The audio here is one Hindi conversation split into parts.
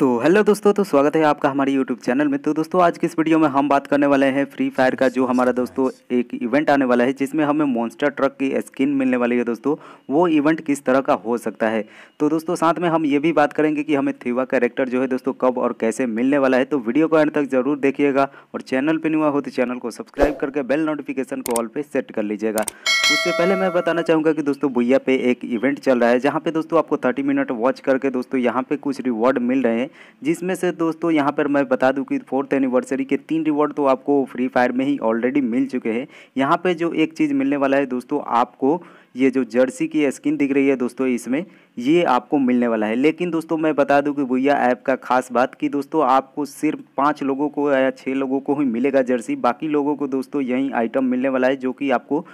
तो हेलो दोस्तों तो स्वागत है आपका हमारे यूट्यूब चैनल में तो दोस्तों आज की इस वीडियो में हम बात करने वाले हैं फ्री फायर का जो हमारा दोस्तों एक इवेंट आने वाला है जिसमें हमें मॉन्स्टर ट्रक की स्किन मिलने वाली है दोस्तों वो इवेंट किस तरह का हो सकता है तो दोस्तों साथ में हम ये भी बात करेंगे कि हमें थीवा कैरेक्टर जो है दोस्तों कब और कैसे मिलने वाला है तो वीडियो को एंड तक जरूर देखिएगा और चैनल पर नहीं हो तो चैनल को सब्सक्राइब करके बेल नोटिफिकेशन को ऑल पर सेट कर लीजिएगा उससे पहले मैं बताना चाहूँगा कि दोस्तों भुया पे एक इवेंट चल रहा है जहाँ पे दोस्तों आपको थर्टी मिनट वॉच करके दोस्तों यहाँ पर कुछ रिवॉर्ड मिल रहे हैं में जिसमें से दोस्तों यहाँ पर मैं बता दूँ कि फोर्थ एनिवर्सरी के तीन रिवॉर्ड तो आपको फ्री फायर में ही ऑलरेडी मिल चुके हैं यहाँ पर जो एक चीज़ मिलने वाला है दोस्तों आपको ये जो जर्सी की स्किन दिख रही है दोस्तों इसमें ये आपको मिलने वाला है लेकिन दोस्तों मैं बता दूं कि भैया ऐप का खास बात कि दोस्तों आपको सिर्फ पाँच लोगों को या छः लोगों को ही मिलेगा जर्सी बाकी लोगों को दोस्तों यही आइटम मिलने वाला है जो कि आपको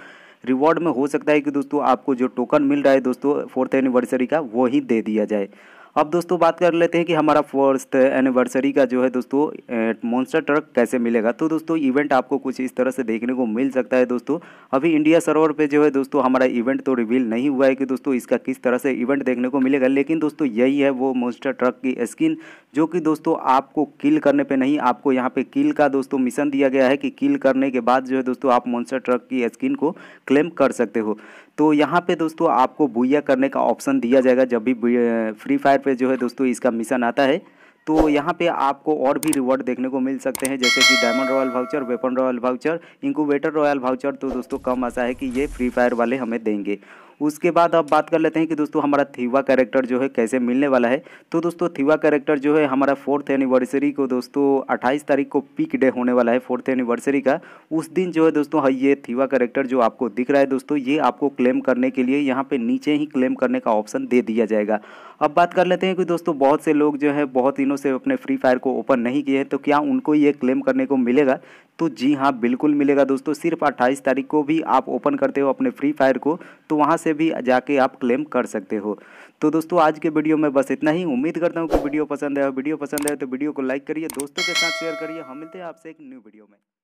रिवॉर्ड में हो सकता है कि दोस्तों आपको जो टोकन मिल रहा है दोस्तों फोर्थ एनिवर्सरी का वही दे दिया जाए अब दोस्तों बात कर लेते हैं कि हमारा फर्स्ट एनिवर्सरी का जो है दोस्तों मॉन्स्टर ट्रक कैसे मिलेगा तो दोस्तों इवेंट आपको कुछ इस तरह से देखने को मिल सकता है दोस्तों अभी इंडिया सर्वर पे जो है दोस्तों हमारा इवेंट तो रिवील नहीं हुआ है कि दोस्तों इसका किस तरह से इवेंट देखने को मिलेगा लेकिन दोस्तों यही है वो मॉन्स्टर ट्रक की स्किन जो कि दोस्तों आपको किल करने पर नहीं आपको यहाँ पर किल का दोस्तों मिशन दिया गया है कि किल करने के बाद जो है दोस्तों आप मोन्स्टर ट्रक की स्किन को क्लेम कर सकते हो तो यहाँ पर दोस्तों आपको भूया करने का ऑप्शन दिया जाएगा जब भी फ्री फायर पे जो है दोस्तों इसका मिशन आता है तो यहाँ पे आपको और भी रिवॉर्ड देखने को मिल सकते हैं जैसे कि diamond royal voucher weapon royal voucher incubator royal voucher तो दोस्तों कम आशा है कि ये फ्री फायर वाले हमें देंगे उसके बाद अब बात कर लेते हैं कि दोस्तों हमारा थीवा कैरेक्टर जो है कैसे मिलने वाला है तो दोस्तों थीवा कैरेक्टर जो है हमारा फोर्थ एनिवर्सरी को दोस्तों अट्ठाईस तारीख को पीक डे होने वाला है फोर्थ एनिवर्सरी का उस दिन जो है दोस्तों हाई ये थीवा कैरेक्टर जो आपको दिख रहा है दोस्तों ये आपको क्लेम करने के लिए यहाँ पे नीचे ही क्लेम करने का ऑप्शन दे दिया जाएगा अब बात कर लेते हैं कि दोस्तों बहुत से लोग जो है बहुत दिनों से अपने फ्री फायर को ओपन नहीं किए हैं तो क्या उनको ये क्लेम करने को मिलेगा तो जी हाँ बिल्कुल मिलेगा दोस्तों सिर्फ अट्ठाईस तारीख को भी आप ओपन करते हो अपने फ्री फायर को तो वहाँ से भी जाके आप क्लेम कर सकते हो तो दोस्तों आज के वीडियो में बस इतना ही उम्मीद करता हूँ कि वीडियो पसंद आया वीडियो पसंद आया तो वीडियो को लाइक करिए दोस्तों के साथ शेयर करिए हम मिलते हैं आपसे एक न्यू वीडियो में